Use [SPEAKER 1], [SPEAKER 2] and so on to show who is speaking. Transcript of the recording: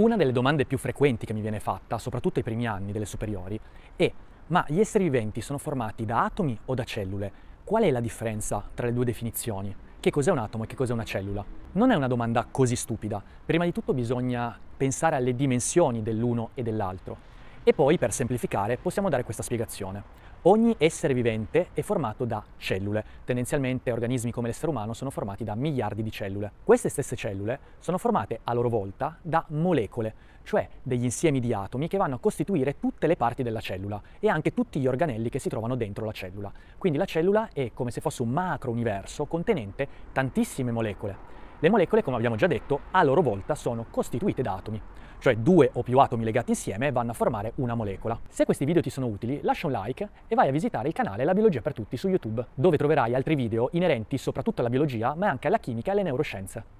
[SPEAKER 1] Una delle domande più frequenti che mi viene fatta, soprattutto ai primi anni delle superiori, è ma gli esseri viventi sono formati da atomi o da cellule? Qual è la differenza tra le due definizioni? Che cos'è un atomo e che cos'è una cellula? Non è una domanda così stupida. Prima di tutto bisogna pensare alle dimensioni dell'uno e dell'altro. E poi, per semplificare, possiamo dare questa spiegazione. Ogni essere vivente è formato da cellule. Tendenzialmente organismi come l'essere umano sono formati da miliardi di cellule. Queste stesse cellule sono formate a loro volta da molecole, cioè degli insiemi di atomi che vanno a costituire tutte le parti della cellula e anche tutti gli organelli che si trovano dentro la cellula. Quindi la cellula è come se fosse un macro universo contenente tantissime molecole. Le molecole, come abbiamo già detto, a loro volta sono costituite da atomi, cioè due o più atomi legati insieme vanno a formare una molecola. Se questi video ti sono utili, lascia un like e vai a visitare il canale La Biologia per Tutti su YouTube, dove troverai altri video inerenti soprattutto alla biologia, ma anche alla chimica e alle neuroscienze.